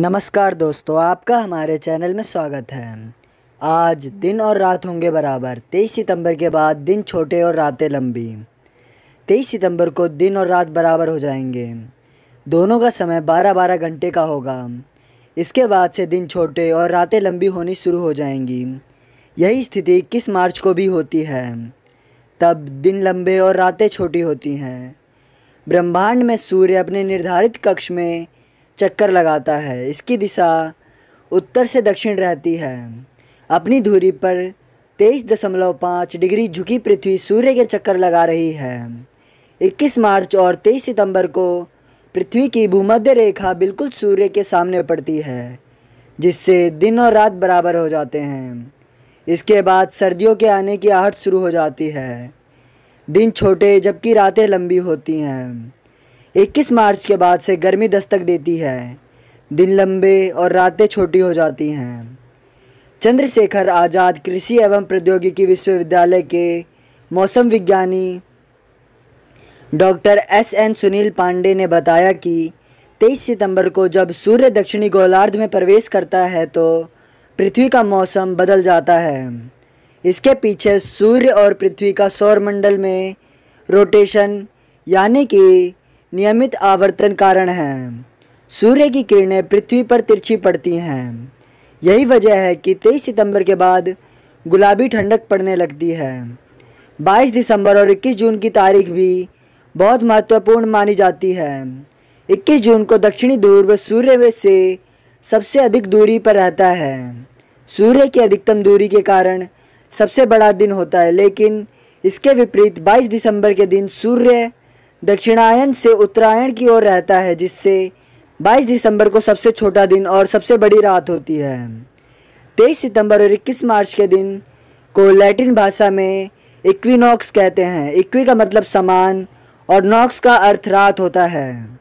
नमस्कार दोस्तों आपका हमारे चैनल में स्वागत है आज दिन और रात होंगे बराबर 23 सितंबर के बाद दिन छोटे और रातें लंबी 23 सितंबर को दिन और रात बराबर हो जाएंगे दोनों का समय 12-12 घंटे का होगा इसके बाद से दिन छोटे और रातें लंबी होनी शुरू हो जाएंगी यही स्थिति इक्कीस मार्च को भी होती है तब दिन लंबे और रातें छोटी होती हैं ब्रह्मांड में सूर्य अपने निर्धारित कक्ष में चक्कर लगाता है इसकी दिशा उत्तर से दक्षिण रहती है अपनी धुरी पर तेईस दशमलव पाँच डिग्री झुकी पृथ्वी सूर्य के चक्कर लगा रही है 21 मार्च और 23 सितंबर को पृथ्वी की भूमध्य रेखा बिल्कुल सूर्य के सामने पड़ती है जिससे दिन और रात बराबर हो जाते हैं इसके बाद सर्दियों के आने की आहट शुरू हो जाती है दिन छोटे जबकि रातें लंबी होती हैं 21 मार्च के बाद से गर्मी दस्तक देती है दिन लंबे और रातें छोटी हो जाती हैं चंद्रशेखर आज़ाद कृषि एवं प्रौद्योगिकी विश्वविद्यालय के मौसम विज्ञानी doctor S N Sunil Pandey ने बताया कि 23 सितंबर को जब सूर्य दक्षिणी गोलार्ध में प्रवेश करता है तो पृथ्वी का मौसम बदल जाता है इसके पीछे सूर्य और पृथ्वी का सौरमंडल में रोटेशन यानी कि नियमित आवर्तन कारण है सूर्य की किरणें पृथ्वी पर तिरछी पड़ती हैं यही वजह है कि 23 सितंबर के बाद गुलाबी ठंडक पड़ने लगती है 22 दिसंबर और 21 जून की तारीख भी बहुत महत्वपूर्ण मानी जाती है 21 जून को दक्षिणी ध्रुव सूर्य से सबसे अधिक दूरी पर रहता है सूर्य की अधिकतम दूरी के कारण सबसे बड़ा दिन होता है लेकिन इसके विपरीत 22 दिसंबर के दिन सूर्य दक्षिणायन से उत्तरायण की ओर रहता है जिससे 22 दिसंबर को सबसे छोटा दिन और सबसे बड़ी रात होती है 23 सितंबर और 21 मार्च के दिन को लैटिन भाषा में इक्विनॉक्स कहते हैं इक्वी का मतलब समान और नॉक्स का अर्थ रात होता है